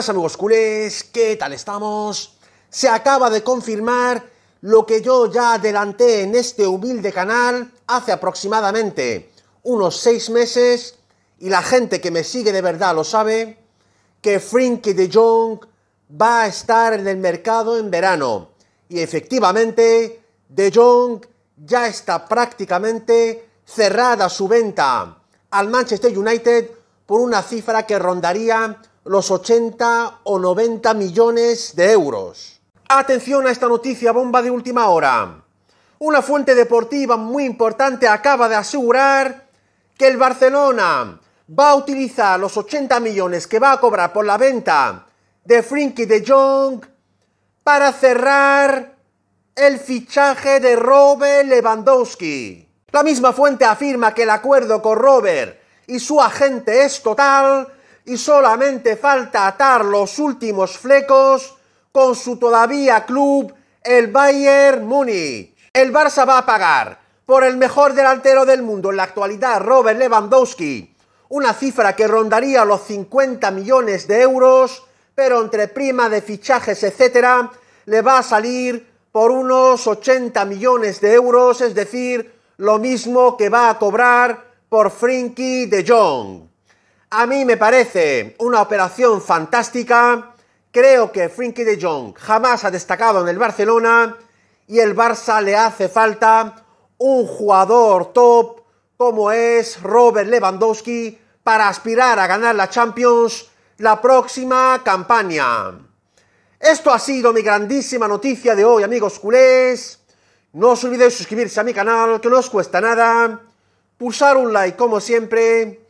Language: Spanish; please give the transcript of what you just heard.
buenas amigos culés, ¿qué tal estamos? Se acaba de confirmar lo que yo ya adelanté en este humilde canal hace aproximadamente unos seis meses, y la gente que me sigue de verdad lo sabe, que Frinky de Jong va a estar en el mercado en verano. Y efectivamente, de Jong ya está prácticamente cerrada su venta al Manchester United por una cifra que rondaría los 80 o 90 millones de euros. Atención a esta noticia bomba de última hora. Una fuente deportiva muy importante acaba de asegurar que el Barcelona va a utilizar los 80 millones que va a cobrar por la venta de Frenkie de Jong para cerrar el fichaje de Robert Lewandowski. La misma fuente afirma que el acuerdo con Robert y su agente es total y solamente falta atar los últimos flecos con su todavía club, el Bayern Múnich. El Barça va a pagar por el mejor delantero del mundo en la actualidad, Robert Lewandowski, una cifra que rondaría los 50 millones de euros, pero entre prima de fichajes, etcétera, le va a salir por unos 80 millones de euros, es decir, lo mismo que va a cobrar por Frinky de Jong. A mí me parece una operación fantástica. Creo que Frankie de Jong jamás ha destacado en el Barcelona y el Barça le hace falta un jugador top como es Robert Lewandowski para aspirar a ganar la Champions la próxima campaña. Esto ha sido mi grandísima noticia de hoy, amigos culés. No os olvidéis suscribirse a mi canal, que no os cuesta nada. Pulsar un like como siempre